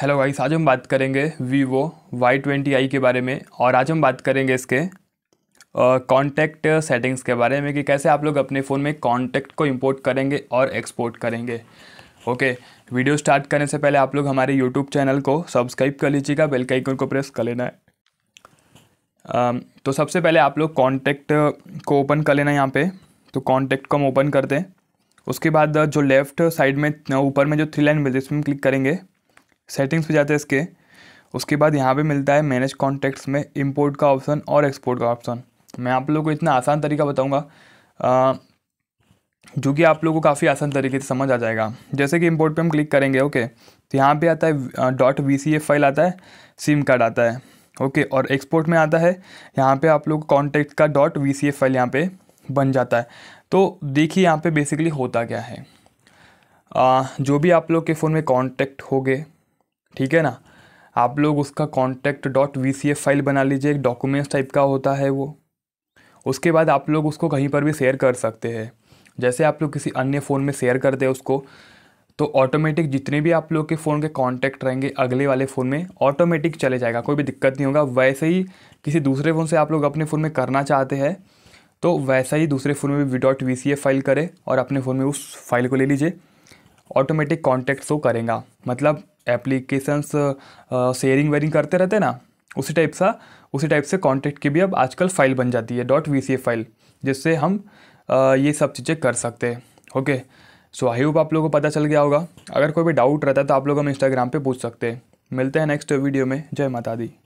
hello guys आज हम बात करेंगे वीवो वाई ट्वेंटी आई के बारे में और आज हम बात करेंगे इसके कॉन्टैक्ट uh, सेटिंग्स के बारे में कि कैसे आप लोग अपने फ़ोन में कॉन्टैक्ट को इंपोर्ट करेंगे और एक्सपोर्ट करेंगे ओके okay, वीडियो स्टार्ट करने से पहले आप लोग हमारे यूट्यूब चैनल को सब्सक्राइब कर लीजिएगा बेल के आइकन को प्रेस कर लेना है uh, तो सबसे पहले आप लोग कॉन्टैक्ट को ओपन कर लेना यहाँ पर तो कॉन्टैक्ट को हम ओपन करते हैं उसके बाद जो लेफ्ट साइड में ऊपर में जो थ्री लाइन मिलती है उसमें क्लिक करेंगे सेटिंग्स पे जाते हैं इसके उसके बाद यहाँ पे मिलता है मैनेज कॉन्टैक्ट्स में इंपोर्ट का ऑप्शन और एक्सपोर्ट का ऑप्शन मैं आप लोगों को इतना आसान तरीका बताऊँगा जो कि आप लोगों को काफ़ी आसान तरीके से समझ आ जाएगा जैसे कि इम्पोर्ट पर हम क्लिक करेंगे ओके तो यहाँ पर आता है डॉट वी सी फाइल आता है सिम कार्ड आता है ओके और एक्सपोर्ट में आता है यहाँ पे आप लोग कॉन्टैक्ट का डॉट वी सी फाइल यहाँ पे बन जाता है तो देखिए यहाँ पे बेसिकली होता क्या है आ, जो भी आप लोग के फ़ोन में कॉन्टैक्ट हो गए ठीक है ना आप लोग उसका contact dot V C F file बना लीजिए एक डॉक्यूमेंट्स टाइप का होता है वो उसके बाद आप लोग उसको कहीं पर भी शेयर कर सकते हैं जैसे आप लोग किसी अन्य फ़ोन में शेयर करते हैं उसको तो ऑटोमेटिक जितने भी आप लोग के फ़ोन के कॉन्टैक्ट रहेंगे अगले वाले फ़ोन में ऑटोमेटिक चले जाएगा कोई भी दिक्कत नहीं होगा वैसे ही किसी दूसरे फ़ोन से आप लोग अपने फ़ोन में करना चाहते हैं तो वैसा ही दूसरे फ़ोन में भी V dot V C F file करें और अपने फ़ोन में उस फाइल को ले लीजिए ऑटोमेटिक कॉन्टैक्ट शो करेगा मतलब एप्लीकेशंस शेयरिंग वेयरिंग करते रहते ना उसी टाइप सा उसी टाइप से कॉन्टेक्ट की भी अब आजकल फाइल बन जाती है डॉट वी फाइल जिससे हम uh, ये सब चीज़ें कर सकते हैं ओके सो आई होप आप लोगों को पता चल गया होगा अगर कोई भी डाउट रहता है तो आप लोग हम इंस्टाग्राम पे पूछ सकते हैं मिलते हैं नेक्स्ट वीडियो में जय माता दी